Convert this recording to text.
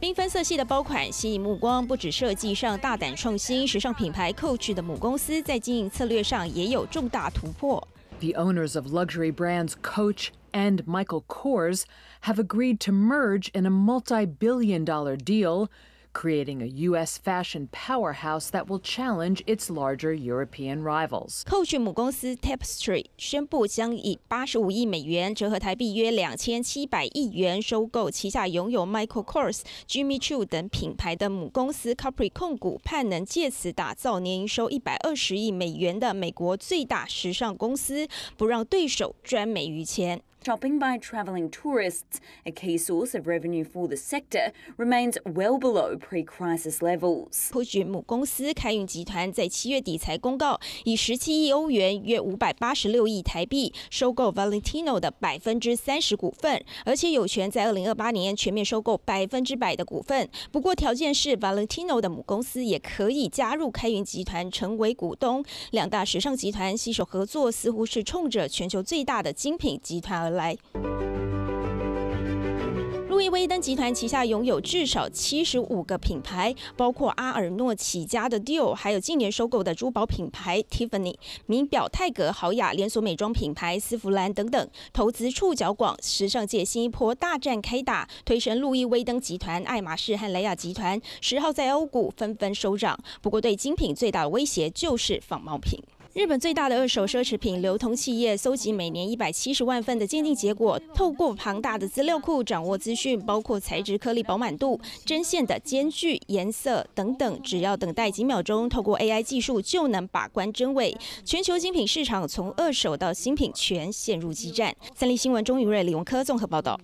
缤纷色系的包款吸引目光，不止设计上大胆创新，时尚品牌 Coach 的母公司在经营策略上也有重大突破。The owners of luxury brands Coach and Michael Kors have agreed to merge in a multi-billion dollar deal Creating a U.S. fashion powerhouse that will challenge its larger European rivals。Coach 母公司 Tapestry 宣布将以八十五亿美元（折合台币约两千七百亿元）收购旗下拥有 Michael Kors、Jimmy Choo 等品牌的母公司 Capri 控股，盼能借此打造年营收一百二十亿美元的美国最大时尚公司，不让对手赚美于钱。Shopping by travelling tourists, a key source of revenue for the sector, remains well below pre-crisis levels. Push 母公司开运集团在七月底才公告，以十七亿欧元约五百八十六亿台币收购 Valentino 的百分之三十股份，而且有权在二零二八年全面收购百分之百的股份。不过条件是 Valentino 的母公司也可以加入开运集团成为股东。两大时尚集团携手合作，似乎是冲着全球最大的精品集团而。来，路易威登集团旗下拥有至少七十五个品牌，包括阿尔诺起家的 Dior，还有近年收购的珠宝品牌 Tiffany、名表泰格豪雅、连锁美妆品牌丝芙兰等等。投资触角广，时尚界新一波大战开打，推升路易威登集团、爱马仕和莱雅集团。十号在欧股纷纷收涨，不过对精品最大的威胁就是仿冒品。日本最大的二手奢侈品流通企业搜集每年一百七十万份的鉴定结果，透过庞大的资料库掌握资讯，包括材质、颗粒饱满度、针线的间距、颜色等等。只要等待几秒钟，透过 AI 技术就能把关真伪。全球精品市场从二手到新品全陷入激战。三立新闻钟于瑞、李文科综合报道。